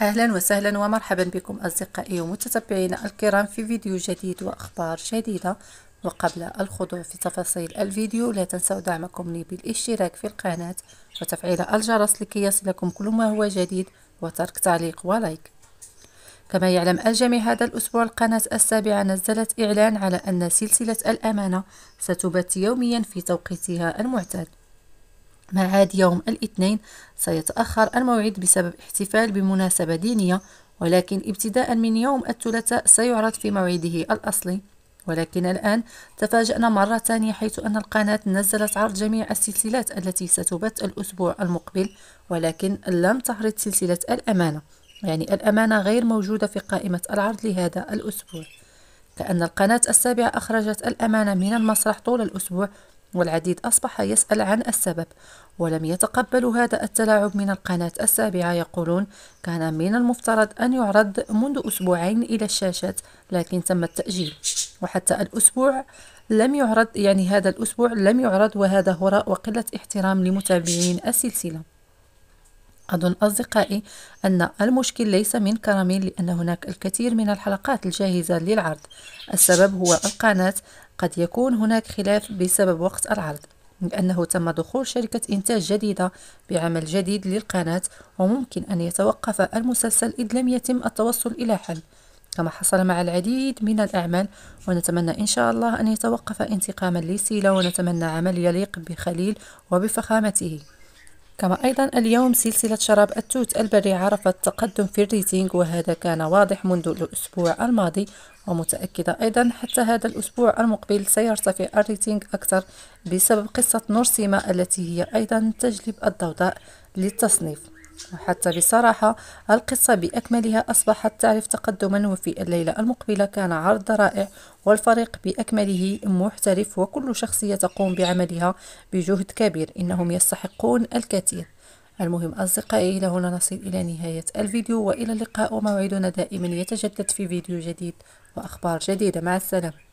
أهلا وسهلا ومرحبا بكم أصدقائي ومتتبعينا الكرام في فيديو جديد وأخبار جديدة وقبل الخضوع في تفاصيل الفيديو لا تنسوا دعمكم لي بالاشتراك في القناة وتفعيل الجرس لكي يصلكم كل ما هو جديد وترك تعليق ولايك كما يعلم الجميع هذا الأسبوع القناة السابعة نزلت إعلان على أن سلسلة الأمانة ستبث يوميا في توقيتها المعتاد معاد يوم الاثنين سيتأخر الموعد بسبب احتفال بمناسبة دينية ولكن ابتداء من يوم الثلاثاء سيعرض في موعده الأصلي ولكن الآن تفاجأنا مرة ثانية حيث أن القناة نزلت عرض جميع السلسلات التي ستبث الأسبوع المقبل ولكن لم تعرض سلسلة الأمانة يعني الأمانة غير موجودة في قائمة العرض لهذا الأسبوع كأن القناة السابعة أخرجت الأمانة من المسرح طول الأسبوع والعديد أصبح يسأل عن السبب ولم يتقبلوا هذا التلاعب من القناة السابعة يقولون كان من المفترض أن يعرض منذ أسبوعين إلى الشاشات لكن تم التأجيل وحتى الأسبوع لم يعرض يعني هذا الأسبوع لم يعرض وهذا هراء وقلة احترام لمتابعين السلسلة أظن أصدقائي أن المشكل ليس من كراميل لأن هناك الكثير من الحلقات الجاهزة للعرض السبب هو القناة قد يكون هناك خلاف بسبب وقت العرض لأنه تم دخول شركة إنتاج جديدة بعمل جديد للقناة وممكن أن يتوقف المسلسل إذ لم يتم التوصل إلى حل كما حصل مع العديد من الأعمال ونتمنى إن شاء الله أن يتوقف انتقاما لسيلا ونتمنى عمل يليق بخليل وبفخامته كما أيضا اليوم سلسلة شراب التوت البري عرفت تقدم في الريتينغ وهذا كان واضح منذ الأسبوع الماضي ومتأكدة أيضا حتى هذا الأسبوع المقبل سيرتفع الريتينغ أكثر بسبب قصة نورسيما التي هي أيضا تجلب الضوضاء للتصنيف حتى بصراحة القصة بأكملها أصبحت تعرف تقدما وفي الليلة المقبلة كان عرض رائع والفريق بأكمله محترف وكل شخصية تقوم بعملها بجهد كبير إنهم يستحقون الكثير المهم أصدقائي إلى هنا نصل إلى نهاية الفيديو وإلى اللقاء وموعدنا دائما يتجدد في فيديو جديد وأخبار جديدة مع السلامة